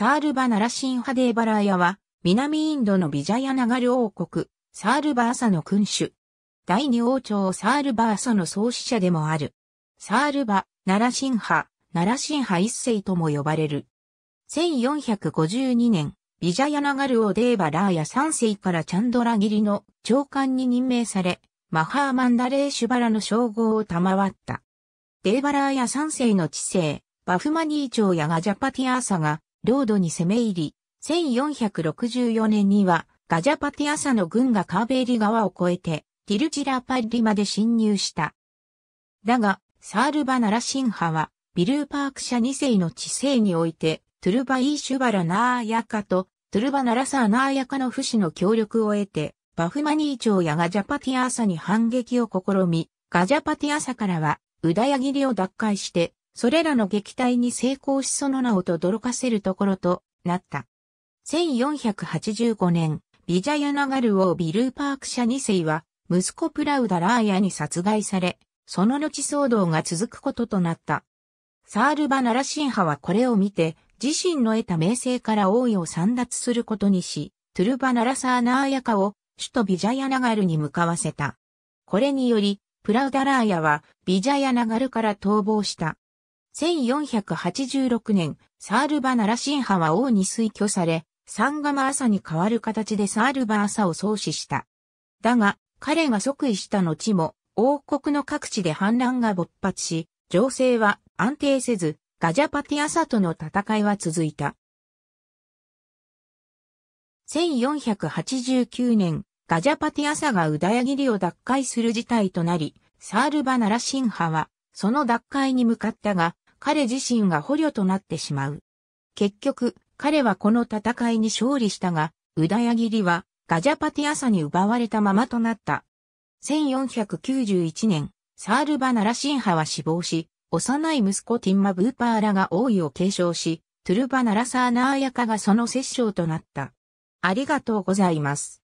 サールバナラシンハデーバラーヤは、南インドのビジャヤナガル王国、サールバーサの君主。第二王朝サールバーサの創始者でもある。サールバ、ナラシンハ、ナラシンハ一世とも呼ばれる。1452年、ビジャヤナガル王デーバラーヤ三世からチャンドラギリの長官に任命され、マハーマンダレーシュバラの称号を賜った。デーバラーヤ三世の治世、バフマニー朝やガジャパティアーサが領土に攻め入り、1464年にはガジャパティアサの軍がカーベーリ川を越えてティルチラパッリまで侵入した。だが、サールバナラシンハは、ビルーパーク社2世の治世において、トゥルバイーシュバラナーヤカと、トゥルバナラサーナーヤカの不死の協力を得て、バフマニー朝やガジャパティアサに反撃を試み、ガジャパティアサからは、ウダヤギリを奪回して、それらの撃退に成功しその名をとかせるところとなった。1485年、ビジャヤナガル王ビルーパーク社2世は、息子プラウダラーヤに殺害され、その後騒動が続くこととなった。サールバナラシン派はこれを見て、自身の得た名声から王位を散奪することにし、トゥルバナラサーナーヤカを首都ビジャヤナガルに向かわせた。これにより、プラウダラーヤはビジャヤナガルから逃亡した。1486年、サールバ・ナラシンハは王に推挙され、サンガマアサに代わる形でサールバアサを創始した。だが、彼が即位した後も、王国の各地で反乱が勃発し、情勢は安定せず、ガジャパティアサとの戦いは続いた。1489年、ガジャパティアサがウダヤギリを奪回する事態となり、サールバ・ナラシンハは、その奪回に向かったが、彼自身が捕虜となってしまう。結局、彼はこの戦いに勝利したが、ウダヤギリはガジャパティアサに奪われたままとなった。1491年、サールバ・ナラシンハは死亡し、幼い息子ティンマ・ブーパーラが王位を継承し、トゥルバ・ナラサーナーヤカがその摂政となった。ありがとうございます。